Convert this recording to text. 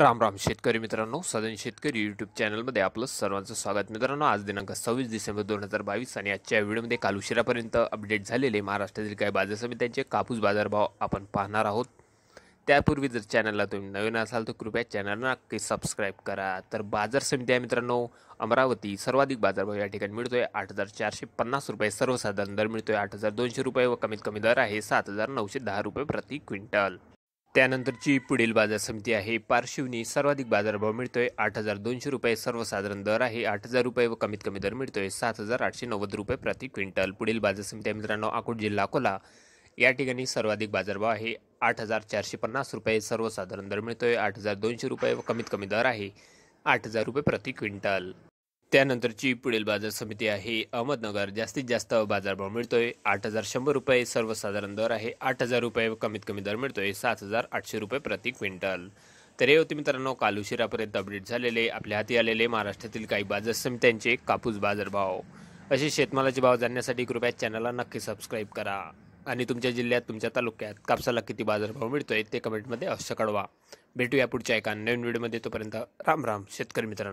राम राम शेतकरी मित्रांनो सदन शेतकरी यूट्यूब चॅनलमध्ये आपलं सर्वांचं स्वागत मित्रांनो आज दिनांक सव्वीस डिसेंबर दोन हजार बावीस आणि आजच्या व्हिडिओमध्ये काल उशिरापर्यंत अपडेट झालेले महाराष्ट्रातील काही बाजार समित्यांचे कापूस बाजारभाव आपण पाहणार आहोत त्यापूर्वी जर चॅनलला तुम्ही नवीन असाल तर कृपया चॅनलला नक्की सबस्क्राईब करा तर बाजार समिती आहे मित्रांनो अमरावती सर्वाधिक बाजारभाव या ठिकाणी मिळतो आहे आठ हजार चारशे पन्नास रुपये सर्वसाधारण दर मिळतो आहे आठ हजार दोनशे रुपये व कमीत कमी दर आहे सात हजार नऊशे दहा रुपये प्रति क्विंटल त्यानंतरची पुढील बाजार समिती आहे पार्श्वनी सर्वाधिक बाजारभाव मिळतोय आठ हजार दोनशे रुपये सर्वसाधारण दर आहे आठ हजार रुपये व कमीत कमी दर मिळतोय सात हजार आठशे नव्वद रुपये प्रति क्विंटल पुढील बाजार समिती आहे मित्रांनो अकोट जिल्हा अकोला या ठिकाणी सर्वाधिक बाजारभाव आहे आठ हजार चारशे पन्नास रुपये सर्वसाधारण दर मिळतोय आठ हजार दोनशे रुपये व कमीत कमी दर आहे आठ हजार रुपये प्रति क्विंटल त्यानंतरची पुढील बाजार समिती आहे अहमदनगर जास्तीत जास्त बाजारभाव मिळतोय आठ हजार शंभर रुपये सर्वसाधारण दर आहे आठ हजार रुपये कमीत कमी दर मिळतोय सात हजार आठशे रुपये प्रति क्विंटल तर हे होते मित्रांनो काल उशिरापर्यंत अपडेट झालेले आपल्या हाती आलेले महाराष्ट्रातील काही बाजार समित्यांचे कापूस बाजारभाव असे शेतमालाचे भाव जाणण्यासाठी कृपया चॅनलला नक्की सबस्क्राईब करा आणि तुमच्या जिल्ह्यात तुमच्या तालुक्यात कापसाला किती बाजारभाव मिळतोय ते कमेंटमध्ये अवश्य कळवा भेटूया पुढच्या एका नवीन व्हिडिओमध्ये तोपर्यंत राम राम शेतकरी मित्रांनो